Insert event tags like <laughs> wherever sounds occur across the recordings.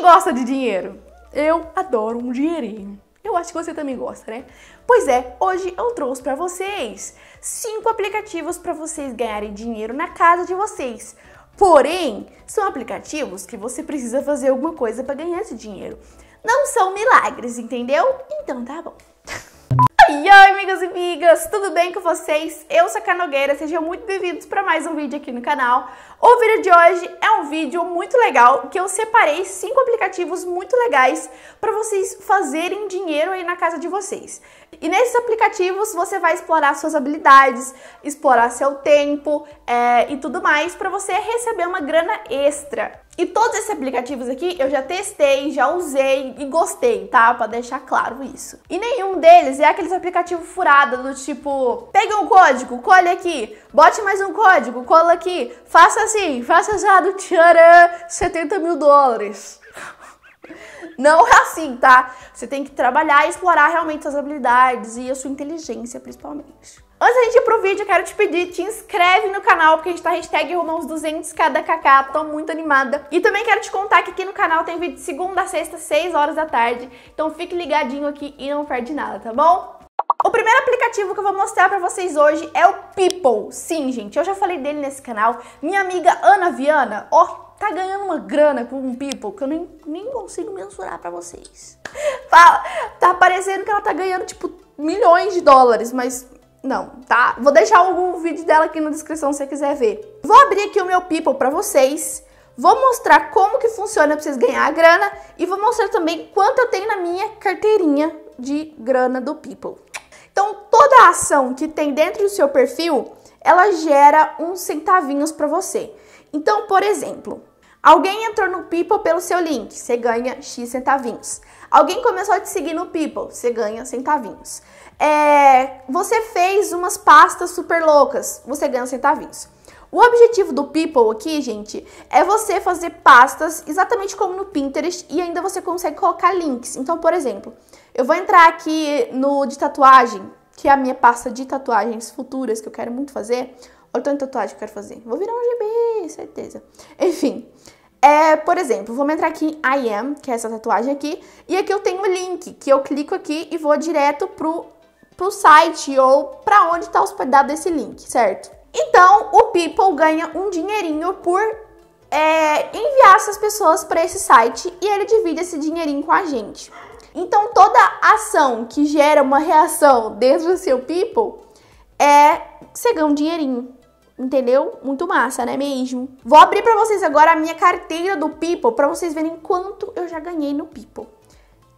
gosta de dinheiro? Eu adoro um dinheirinho. Eu acho que você também gosta, né? Pois é, hoje eu trouxe para vocês cinco aplicativos para vocês ganharem dinheiro na casa de vocês. Porém, são aplicativos que você precisa fazer alguma coisa para ganhar esse dinheiro. Não são milagres, entendeu? Então tá bom. Oi, oi, amigos e amigas, tudo bem com vocês? Eu sou a Canogueira, sejam muito bem-vindos para mais um vídeo aqui no canal. O vídeo de hoje é um vídeo muito legal que eu separei cinco aplicativos muito legais para vocês fazerem dinheiro aí na casa de vocês. E nesses aplicativos você vai explorar suas habilidades, explorar seu tempo é, e tudo mais para você receber uma grana extra. E todos esses aplicativos aqui eu já testei, já usei e gostei, tá? Para deixar claro isso. E nenhum deles é aqueles aplicativos furada do tipo, pega um código, colhe aqui, bote mais um código, cola aqui, faça assim, faça já do tcharam, 70 mil dólares. Não é assim, tá? Você tem que trabalhar e explorar realmente suas habilidades e a sua inteligência, principalmente. Antes da gente ir pro vídeo, eu quero te pedir, te inscreve no canal, porque a gente tá hashtag rumo aos 200 cada Kaká, tô muito animada. E também quero te contar que aqui no canal tem vídeo de segunda a sexta, 6 horas da tarde, então fique ligadinho aqui e não perde nada, tá bom? O primeiro aplicativo que eu vou mostrar para vocês hoje é o People. Sim, gente, eu já falei dele nesse canal. Minha amiga Ana Viana, ó, tá ganhando uma grana com um people que eu nem, nem consigo mensurar para vocês. <laughs> Fala, tá parecendo que ela tá ganhando tipo milhões de dólares, mas não, tá? Vou deixar o vídeo dela aqui na descrição se você quiser ver. Vou abrir aqui o meu people para vocês. Vou mostrar como que funciona para vocês ganhar a grana e vou mostrar também quanto eu tenho na minha carteirinha de grana do People. Então, toda ação que tem dentro do seu perfil, ela gera uns centavinhos para você. Então, por exemplo, Alguém entrou no People pelo seu link, você ganha X centavinhos. Alguém começou a te seguir no People, você ganha centavinhos. É, você fez umas pastas super loucas, você ganha centavinhos. O objetivo do People aqui, gente, é você fazer pastas exatamente como no Pinterest e ainda você consegue colocar links. Então, por exemplo, eu vou entrar aqui no de tatuagem, que é a minha pasta de tatuagens futuras que eu quero muito fazer. Olha o tanto de tatuagem que eu quero fazer. Vou virar um GB certeza. Enfim, é, por exemplo, vamos entrar aqui em I am, que é essa tatuagem aqui, e aqui eu tenho o link, que eu clico aqui e vou direto pro, pro site ou para onde está hospedado esse link, certo? Então, o People ganha um dinheirinho por é, enviar essas pessoas para esse site e ele divide esse dinheirinho com a gente. Então, toda ação que gera uma reação desde o seu People é você ganha um dinheirinho. Entendeu? Muito massa, né mesmo? Vou abrir para vocês agora a minha carteira do People para vocês verem quanto eu já ganhei no People.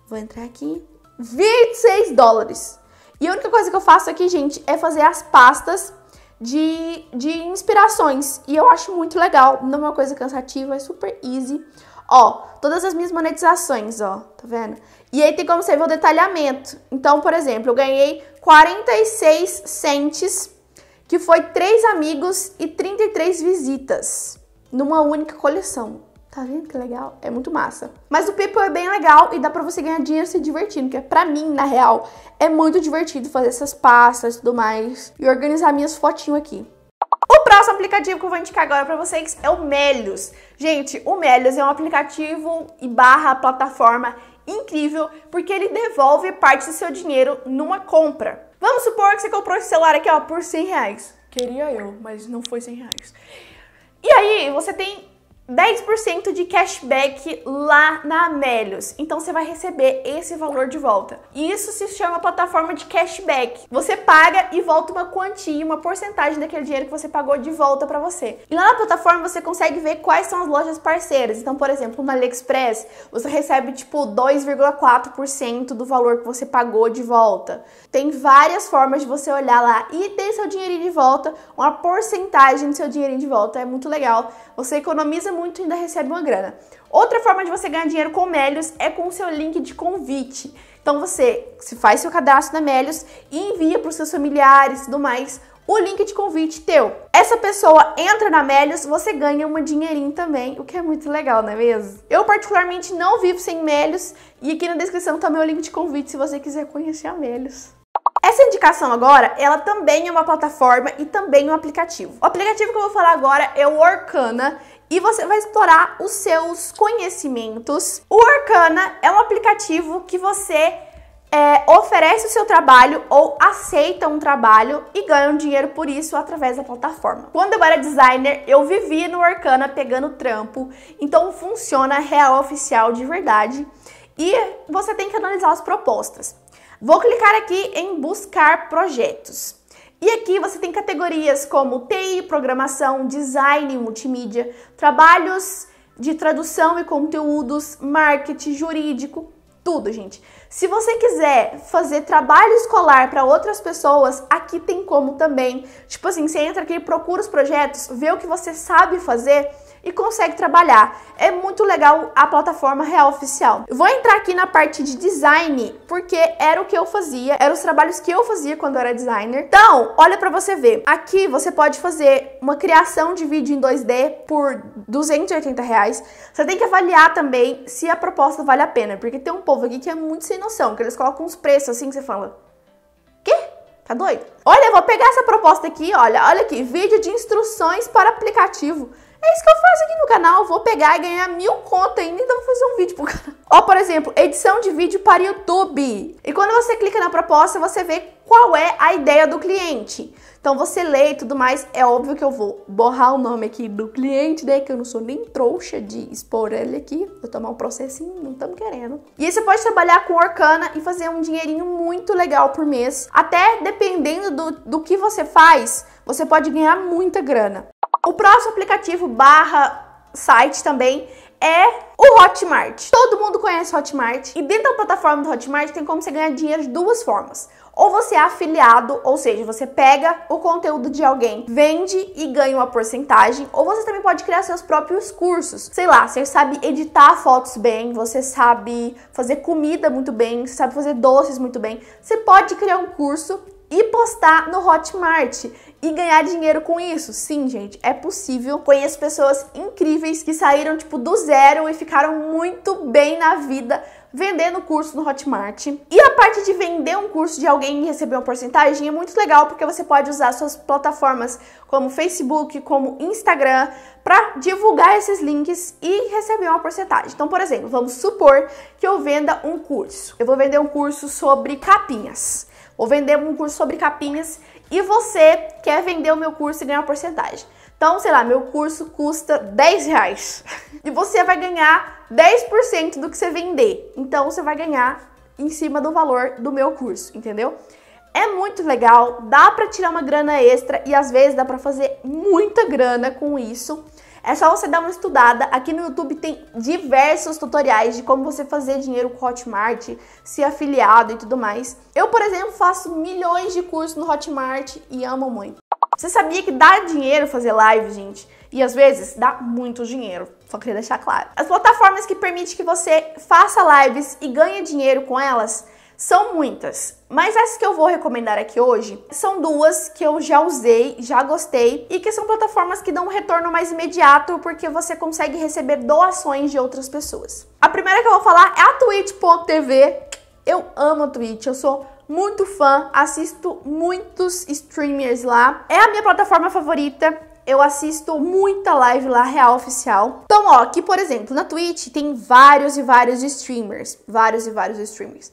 Vou entrar aqui. 26 dólares. E a única coisa que eu faço aqui, gente, é fazer as pastas de, de inspirações. E eu acho muito legal. Não é uma coisa cansativa, é super easy. Ó, todas as minhas monetizações, ó. Tá vendo? E aí tem como você ver o detalhamento. Então, por exemplo, eu ganhei 46 centes que foi três amigos e 33 visitas numa única coleção. Tá vendo que legal? É muito massa. Mas o PayPal é bem legal e dá pra você ganhar dinheiro se divertindo, que pra mim, na real, é muito divertido fazer essas pastas e tudo mais e organizar minhas fotinhas aqui. O próximo aplicativo que eu vou indicar agora para vocês é o Melios. Gente, o Melios é um aplicativo e barra plataforma incrível porque ele devolve parte do seu dinheiro numa compra. Vamos supor que você comprou esse celular aqui, ó, por 100 reais. Queria eu, mas não foi 100 reais. E aí, você tem 10% de cashback lá na Amélios. Então você vai receber esse valor de volta. E isso se chama plataforma de cashback. Você paga e volta uma quantia, uma porcentagem daquele dinheiro que você pagou de volta para você. E lá na plataforma você consegue ver quais são as lojas parceiras. Então, por exemplo, na AliExpress, você recebe tipo 2,4% do valor que você pagou de volta. Tem várias formas de você olhar lá e ter seu dinheirinho de volta, uma porcentagem do seu dinheirinho de volta. É muito legal. Você economiza muito e ainda recebe uma grana. Outra forma de você ganhar dinheiro com Melios é com o seu link de convite. Então você se faz seu cadastro na Melios e envia para os seus familiares e tudo mais o link de convite teu. Essa pessoa entra na Melios, você ganha uma dinheirinho também, o que é muito legal, não é mesmo? Eu particularmente não vivo sem Melios e aqui na descrição tá meu link de convite se você quiser conhecer a Melios. Essa indicação agora, ela também é uma plataforma e também um aplicativo. O aplicativo que eu vou falar agora é o Orkana, e você vai explorar os seus conhecimentos. O Arcana é um aplicativo que você é, oferece o seu trabalho ou aceita um trabalho e ganha um dinheiro por isso através da plataforma. Quando eu era designer, eu vivia no Arcana pegando trampo, então funciona real oficial de verdade e você tem que analisar as propostas. Vou clicar aqui em buscar projetos. E aqui você tem categorias como TI, programação, design, multimídia, trabalhos de tradução e conteúdos, marketing jurídico, tudo, gente. Se você quiser fazer trabalho escolar para outras pessoas, aqui tem como também. Tipo assim, você entra aqui, procura os projetos, vê o que você sabe fazer e consegue trabalhar. É muito legal a plataforma real oficial. Vou entrar aqui na parte de design, porque era o que eu fazia, eram os trabalhos que eu fazia quando eu era designer. Então, olha para você ver. Aqui você pode fazer uma criação de vídeo em 2D por 280 reais. Você tem que avaliar também se a proposta vale a pena, porque tem um povo aqui que é muito sem noção, que eles colocam uns preços assim que você fala, Tá doido? Olha, eu vou pegar essa proposta aqui, olha, olha aqui, vídeo de instruções para aplicativo. É isso que eu faço aqui no canal. Vou pegar e ganhar mil contas ainda, então vou fazer um vídeo pro canal. Ó, por exemplo, edição de vídeo para YouTube. E quando você clica na proposta, você vê qual é a ideia do cliente. Então você lê e tudo mais. É óbvio que eu vou borrar o nome aqui do cliente, né? que eu não sou nem trouxa de expor ele aqui. Vou tomar um processinho, não estamos querendo. E aí você pode trabalhar com Orkana e fazer um dinheirinho muito legal por mês. Até dependendo do, do que você faz, você pode ganhar muita grana. O próximo aplicativo barra site também é o Hotmart. Todo mundo conhece o Hotmart e dentro da plataforma do Hotmart tem como você ganhar dinheiro de duas formas. Ou você é afiliado, ou seja, você pega o conteúdo de alguém, vende e ganha uma porcentagem, ou você também pode criar seus próprios cursos. Sei lá, você sabe editar fotos bem, você sabe fazer comida muito bem, você sabe fazer doces muito bem. Você pode criar um curso e postar no Hotmart e ganhar dinheiro com isso. Sim, gente, é possível. Conheço pessoas incríveis que saíram tipo do zero e ficaram muito bem na vida vendendo curso no Hotmart. E a parte de vender um curso de alguém e receber uma porcentagem é muito legal porque você pode usar suas plataformas como Facebook, como Instagram, para divulgar esses links e receber uma porcentagem. Então, por exemplo, vamos supor que eu venda um curso. Eu vou vender um curso sobre capinhas ou vender um curso sobre capinhas e você quer vender o meu curso e ganhar uma porcentagem. Então, sei lá, meu curso custa 10 reais <laughs> e você vai ganhar 10% do que você vender. Então, você vai ganhar em cima do valor do meu curso, entendeu? É muito legal, dá para tirar uma grana extra e às vezes dá para fazer muita grana com isso. É só você dar uma estudada. Aqui no YouTube tem diversos tutoriais de como você fazer dinheiro com Hotmart, ser afiliado e tudo mais. Eu, por exemplo, faço milhões de cursos no Hotmart e amo muito. Você sabia que dá dinheiro fazer live, gente? E às vezes dá muito dinheiro. Só queria deixar claro. As plataformas que permitem que você faça lives e ganhe dinheiro com elas são muitas, mas as que eu vou recomendar aqui hoje são duas que eu já usei, já gostei e que são plataformas que dão um retorno mais imediato porque você consegue receber doações de outras pessoas. A primeira que eu vou falar é a Twitch.tv. Eu amo a Twitch, eu sou muito fã, assisto muitos streamers lá. É a minha plataforma favorita, eu assisto muita live lá, real oficial. Então, ó, aqui, por exemplo, na Twitch tem vários e vários streamers. Vários e vários streamers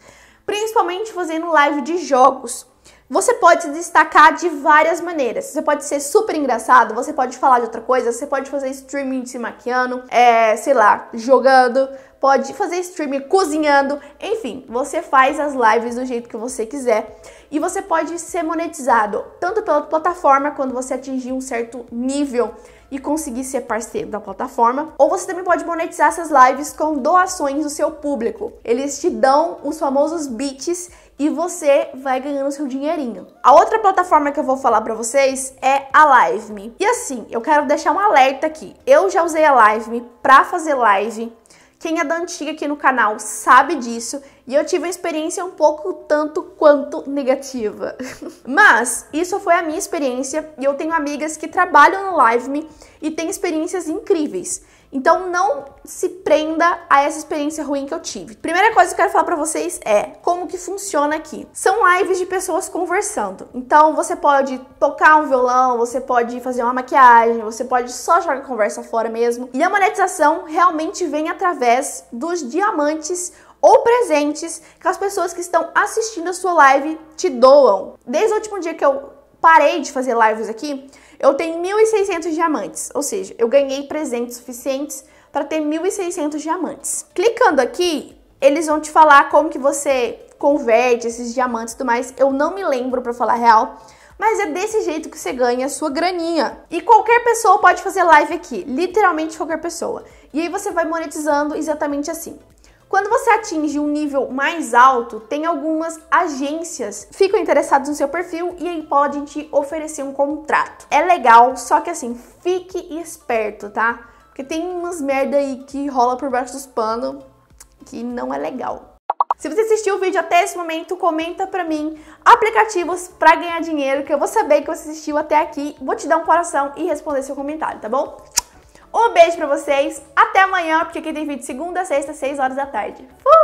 principalmente fazendo live de jogos. Você pode se destacar de várias maneiras. Você pode ser super engraçado, você pode falar de outra coisa, você pode fazer streaming se maquiando, é, sei lá, jogando, pode fazer streaming cozinhando, enfim, você faz as lives do jeito que você quiser e você pode ser monetizado tanto pela plataforma quando você atingir um certo nível e conseguir ser parceiro da plataforma. Ou você também pode monetizar essas lives com doações do seu público. Eles te dão os famosos bits e você vai ganhando seu dinheirinho. A outra plataforma que eu vou falar para vocês é a LiveMe. E assim, eu quero deixar um alerta aqui. Eu já usei a LiveMe para fazer live. Quem é da antiga aqui no canal sabe disso. E eu tive uma experiência um pouco tanto quanto negativa. <laughs> Mas isso foi a minha experiência e eu tenho amigas que trabalham no LiveMe e têm experiências incríveis. Então não se prenda a essa experiência ruim que eu tive. Primeira coisa que eu quero falar para vocês é como que funciona aqui. São lives de pessoas conversando. Então você pode tocar um violão, você pode fazer uma maquiagem, você pode só jogar a conversa fora mesmo. E a monetização realmente vem através dos diamantes ou presentes que as pessoas que estão assistindo a sua live te doam. Desde o último dia que eu parei de fazer lives aqui, eu tenho 1.600 diamantes, ou seja, eu ganhei presentes suficientes para ter 1.600 diamantes. Clicando aqui, eles vão te falar como que você converte esses diamantes e tudo mais. Eu não me lembro para falar real, mas é desse jeito que você ganha a sua graninha. E qualquer pessoa pode fazer live aqui, literalmente qualquer pessoa. E aí você vai monetizando exatamente assim. Quando você atinge um nível mais alto, tem algumas agências que ficam interessadas no seu perfil e aí podem te oferecer um contrato. É legal, só que assim, fique esperto, tá? Porque tem umas merda aí que rola por baixo dos panos que não é legal. Se você assistiu o vídeo até esse momento, comenta pra mim aplicativos para ganhar dinheiro, que eu vou saber que você assistiu até aqui, vou te dar um coração e responder seu comentário, tá bom? Um beijo pra vocês, até amanhã, porque aqui tem vídeo segunda, sexta, seis horas da tarde. Fui!